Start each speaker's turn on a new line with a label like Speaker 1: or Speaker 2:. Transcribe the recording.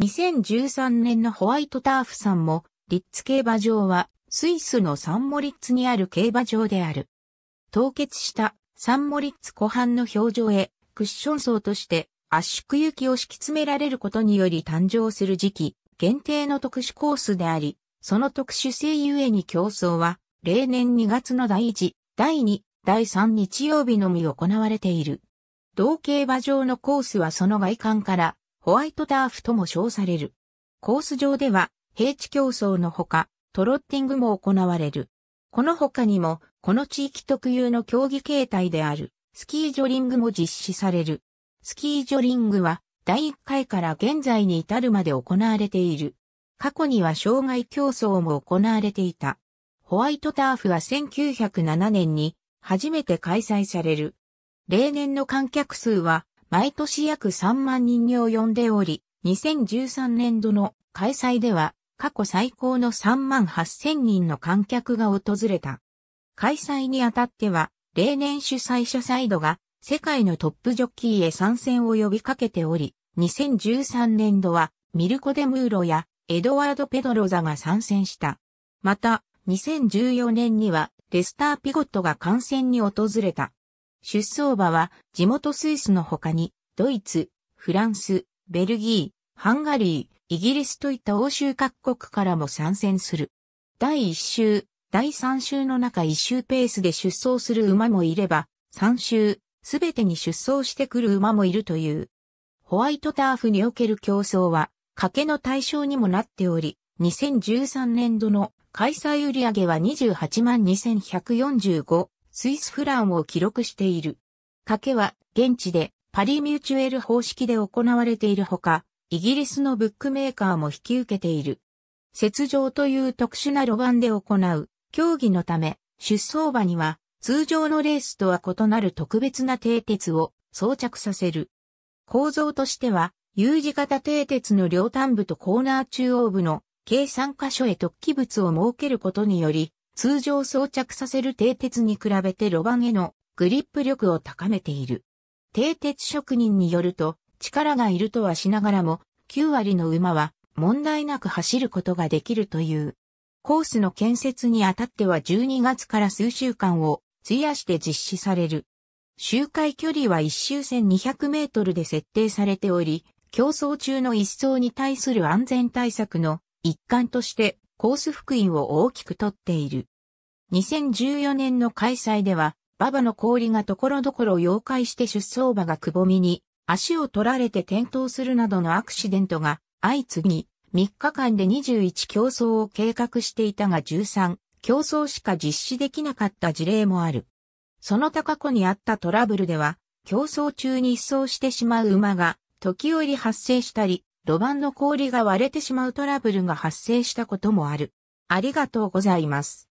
Speaker 1: 2013年のホワイトターフさんも、リッツ競馬場は、スイスのサンモリッツにある競馬場である。凍結したサンモリッツ湖畔の表情へ、クッション層として圧縮雪を敷き詰められることにより誕生する時期、限定の特殊コースであり、その特殊性ゆえに競争は、例年2月の第1、第2、第3日曜日のみ行われている。同競馬場のコースはその外観からホワイトターフとも称される。コース上では、平地競争のほか、トロッティングも行われる。この他にも、この地域特有の競技形態である、スキージョリングも実施される。スキージョリングは、第1回から現在に至るまで行われている。過去には障害競争も行われていた。ホワイトターフは1907年に初めて開催される。例年の観客数は毎年約3万人に及んでおり、2013年度の開催では過去最高の3万8000人の観客が訪れた。開催にあたっては、例年主催者サイドが世界のトップジョッキーへ参戦を呼びかけており、2013年度はミルコ・デ・ムーロやエドワード・ペドロザが参戦した。また、2014年にはレスター・ピゴットが観戦に訪れた。出走馬は地元スイスの他に、ドイツ、フランス、ベルギー、ハンガリー、イギリスといった欧州各国からも参戦する。第1週、第3週の中1週ペースで出走する馬もいれば、3週、すべてに出走してくる馬もいるという。ホワイトターフにおける競争は、賭けの対象にもなっており、2013年度の開催売上は28万2145スイスフランを記録している。賭けは現地でパリミューチュエル方式で行われているほか、イギリスのブックメーカーも引き受けている。雪上という特殊な路盤で行う競技のため、出走馬には通常のレースとは異なる特別な蹄鉄を装着させる。構造としては、U 字型蹄鉄の両端部とコーナー中央部の計3箇所へ突起物を設けることにより、通常装着させる蹄鉄に比べて路盤へのグリップ力を高めている。蹄鉄職人によると、力がいるとはしながらも、9割の馬は問題なく走ることができるという。コースの建設にあたっては12月から数週間を費やして実施される。周回距離は1周線2 0 0メートルで設定されており、競争中の一層に対する安全対策の一環としてコース福音を大きくとっている。2014年の開催では、馬場の氷が所々溶解して出走馬がくぼみに足を取られて転倒するなどのアクシデントが相次ぎ、3日間で21競争を計画していたが13競争しか実施できなかった事例もある。その他過去にあったトラブルでは、競争中に一掃してしまう馬が時折発生したり、路盤の氷が割れてしまうトラブルが発生したこともある。ありがとうございます。